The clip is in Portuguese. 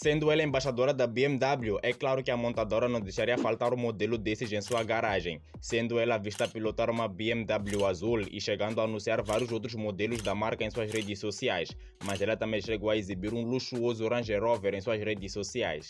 Sendo ela embaixadora da BMW, é claro que a montadora não deixaria faltar um modelo desses em sua garagem, sendo ela vista pilotar uma BMW azul e chegando a anunciar vários outros modelos da marca em suas redes sociais, mas ela também chegou a exibir um luxuoso Range Rover em suas redes sociais.